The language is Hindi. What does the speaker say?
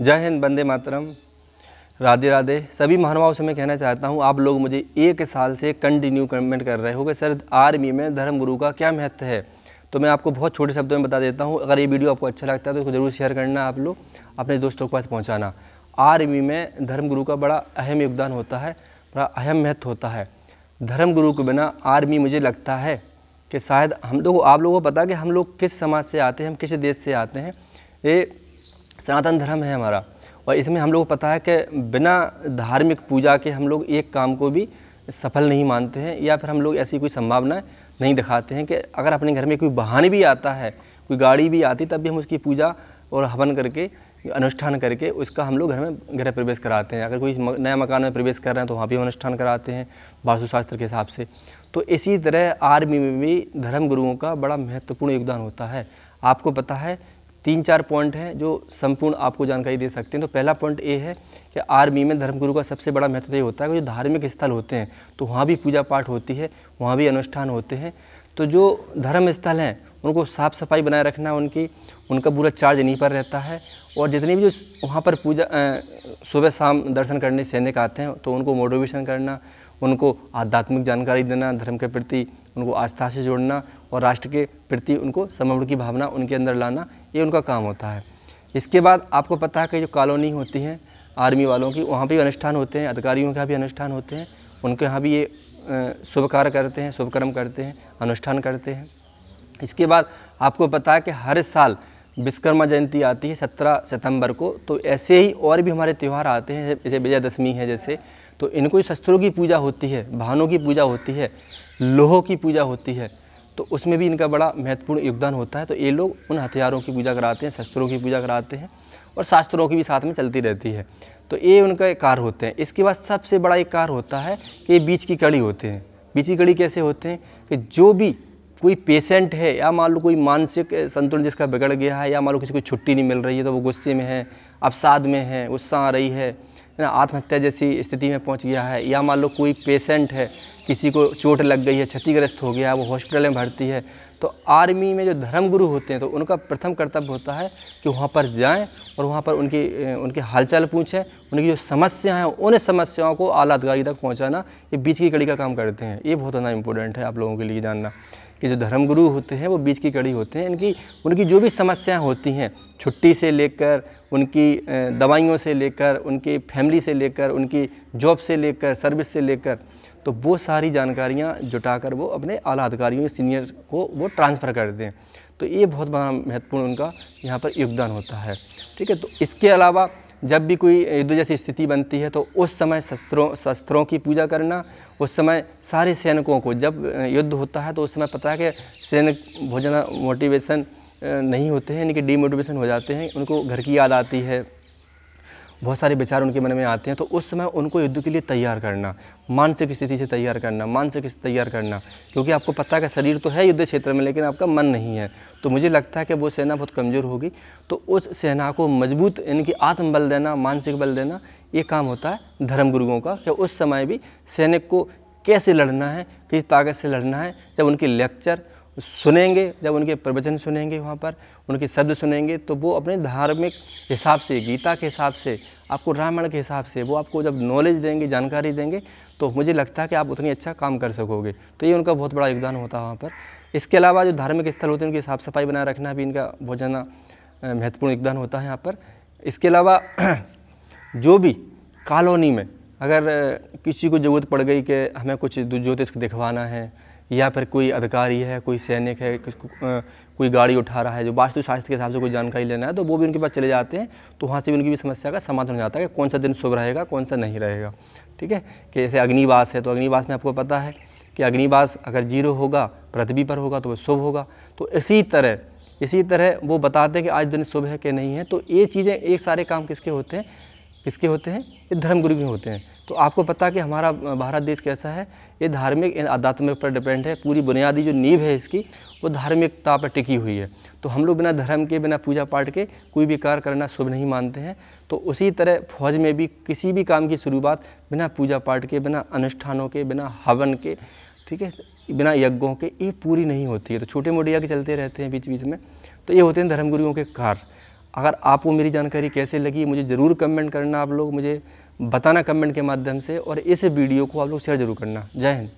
जय हिंद बंदे मातरम राधे राधे सभी महानुभाव से मैं कहना चाहता हूँ आप लोग मुझे एक साल से कंटिन्यू कमेंट कर रहे हो कि सर आर्मी में धर्म गुरु का क्या महत्व है तो मैं आपको बहुत छोटे शब्दों में बता देता हूँ अगर ये वीडियो आपको अच्छा लगता है तो इसको ज़रूर शेयर करना आप लोग अपने दोस्तों के पास पहुँचाना आर्मी में धर्म गुरु का बड़ा अहम योगदान होता है बड़ा अहम महत्व होता है धर्म गुरु के बिना आर्मी मुझे लगता है कि शायद हम लोग आप लोगों को पता कि हम लोग किस समाज से आते हैं हम किस देश से आते हैं ये सनातन धर्म है हमारा और इसमें हम लोग को पता है कि बिना धार्मिक पूजा के हम लोग एक काम को भी सफल नहीं मानते हैं या फिर हम लोग ऐसी कोई संभावना नहीं दिखाते हैं कि अगर अपने घर में कोई वाहन भी आता है कोई गाड़ी भी आती तब भी हम उसकी पूजा और हवन करके अनुष्ठान करके उसका हम लोग घर में गृह प्रवेश कराते हैं अगर कोई नया मकान में प्रवेश कर रहे हैं तो वहाँ भी अनुष्ठान कराते हैं वास्तुशास्त्र के हिसाब से तो इसी तरह आर्मी में भी धर्म गुरुओं का बड़ा महत्वपूर्ण योगदान होता है आपको पता है तीन चार पॉइंट हैं जो संपूर्ण आपको जानकारी दे सकते हैं तो पहला पॉइंट ये है कि आर्मी में धर्मगुरु का सबसे बड़ा महत्व तो ये होता है कि जो धार्मिक स्थल होते हैं तो वहाँ भी पूजा पाठ होती है वहाँ भी अनुष्ठान होते हैं तो जो धर्म स्थल हैं उनको साफ़ सफाई बनाए रखना उनकी उनका पूरा चार्ज इन्हीं पर रहता है और जितने भी जो वहाँ पर पूजा सुबह शाम दर्शन करने सैनिक आते हैं तो उनको मोटिवेशन करना उनको आध्यात्मिक जानकारी देना धर्म के प्रति उनको आस्था से जोड़ना और राष्ट्र के प्रति उनको समर्पण की भावना उनके अंदर लाना ये उनका काम होता है इसके बाद आपको पता है कि जो कॉलोनी होती हैं आर्मी वालों की वहाँ भी अनुष्ठान होते हैं अधिकारियों के भी अनुष्ठान होते हैं उनके यहाँ भी ये शुभ कार्य करते हैं शुभ कर्म करते हैं अनुष्ठान करते हैं इसके बाद आपको पता है कि हर साल विश्वकर्मा जयंती आती है सत्रह सितंबर को तो ऐसे ही और भी हमारे त्यौहार आते हैं जैसे विजयदशमी है जैसे तो इनको शस्त्रों की पूजा होती है भानों की पूजा होती है लोहों की पूजा होती है तो उसमें भी इनका बड़ा महत्वपूर्ण योगदान होता है तो ये लोग उन हथियारों की पूजा कराते हैं शस्त्रों की पूजा कराते हैं और शास्त्रों की भी साथ में चलती रहती है तो ये उनका एक कार्य होते हैं इसके बाद सबसे बड़ा एक कार्य होता है कि ये बीच की कड़ी होते हैं बीच की कड़ी कैसे होते हैं कि जो भी कोई पेशेंट है या मान लो कोई मानसिक संतुलन जिसका बिगड़ गया है या मान लो किसी को छुट्टी नहीं मिल रही है तो वो गुस्से में है अवसाद में है गुस्सा आ रही है ना आत्महत्या जैसी स्थिति में पहुंच गया है या मान लो कोई पेशेंट है किसी को चोट लग गई है क्षतिग्रस्त हो गया है वो हॉस्पिटल में भर्ती है तो आर्मी में जो धर्मगुरु होते हैं तो उनका प्रथम कर्तव्य होता है कि वहाँ पर जाएँ और वहाँ पर उनकी उनकी हालचाल पूछें उनकी जो समस्या हैं उन समस्याओं को आला अधिकारी तक पहुँचाना ये बीच की कड़ी का काम करते हैं ये बहुत ज़्यादा इंपॉर्टेंट है आप लोगों के लिए जानना कि जो धर्मगुरु होते हैं वो बीच की कड़ी होते हैं इनकी उनकी जो भी समस्याएं होती हैं छुट्टी से लेकर उनकी दवाइयों से लेकर उनकी फैमिली से लेकर उनकी जॉब से लेकर सर्विस से लेकर तो वो सारी जानकारियाँ जुटाकर वो अपने आला अधिकारियों सीनियर को वो ट्रांसफ़र कर दें तो ये बहुत बड़ा महत्वपूर्ण उनका यहाँ पर योगदान होता है ठीक है तो इसके अलावा जब भी कोई युद्ध जैसी स्थिति बनती है तो उस समय शस्त्रों शस्त्रों की पूजा करना उस समय सारे सैनिकों को जब युद्ध होता है तो उस समय पता है कि सैनिक भोजन मोटिवेशन नहीं होते हैं यानी कि डीमोटिवेशन हो जाते हैं उनको घर की याद आती है बहुत सारे विचार उनके मन में आते हैं तो उस समय उनको युद्ध के लिए तैयार करना मानसिक स्थिति से तैयार करना मानसिक स्थिति तैयार करना क्योंकि आपको पता है कि शरीर तो है युद्ध क्षेत्र में लेकिन आपका मन नहीं है तो मुझे लगता है कि वो सेना बहुत कमज़ोर होगी तो उस सेना को मजबूत यानी कि आत्मबल देना मानसिक बल देना ये काम होता है धर्म गुरुओं का कि उस समय भी सैनिक को कैसे लड़ना है किस ताकत से लड़ना है जब उनके लेक्चर सुनेंगे जब उनके प्रवचन सुनेंगे वहाँ पर उनके शब्द सुनेंगे तो वो अपने धार्मिक हिसाब से गीता के हिसाब से आपको रामायण के हिसाब से वो आपको जब नॉलेज देंगे जानकारी देंगे तो मुझे लगता है कि आप उतनी अच्छा काम कर सकोगे तो ये उनका बहुत बड़ा योगदान होता है वहाँ पर इसके अलावा जो धार्मिक स्थल होते हैं उनकी साफ़ सफाई बनाए रखना भी इनका बहुत ज़्यादा महत्वपूर्ण योगदान होता है यहाँ पर इसके अलावा जो भी कॉलोनी में अगर किसी को ज़रूरत पड़ गई कि हमें कुछ ज्योतिष दिखवाना है या फिर कोई अधिकारी है कोई सैनिक है कोई गाड़ी उठा रहा है जो वास्तुशास्त्र के हिसाब से कोई जानकारी लेना है तो वो भी उनके पास चले जाते हैं तो वहाँ से भी उनकी भी समस्या का समाधान हो जाता है कि कौन सा दिन शुभ रहेगा कौन सा नहीं रहेगा ठीक है कि जैसे अग्निवास है तो अग्निवास में आपको पता है कि अग्निवास अगर जीरो होगा पृथ्वी पर होगा तो वह शुभ होगा तो इसी तरह इसी तरह वो बताते हैं कि आज दिन शुभ है कि नहीं है तो ये चीज़ें एक सारे काम किसके होते हैं किसके होते हैं ये धर्मगुरु के होते हैं तो आपको पता है कि हमारा भारत देश कैसा है ये धार्मिक आध्यात्मिक पर डिपेंड है पूरी बुनियादी जो नींव है इसकी वो धार्मिकता पर टिकी हुई है तो हम लोग बिना धर्म के बिना पूजा पाठ के कोई भी कार्य करना शुभ नहीं मानते हैं तो उसी तरह फौज में भी किसी भी काम की शुरुआत बिना पूजा पाठ के बिना अनुष्ठानों के बिना हवन के ठीक है बिना यज्ञों के ये पूरी नहीं होती है तो छोटे मोटे यज्ञ चलते रहते हैं बीच बीच में तो ये होते हैं धर्मगुरुओं के कार्य अगर आपको मेरी जानकारी कैसे लगी मुझे ज़रूर कमेंट करना आप लोग मुझे बताना कमेंट के माध्यम से और इस वीडियो को आप लोग शेयर जरूर करना जय हिंद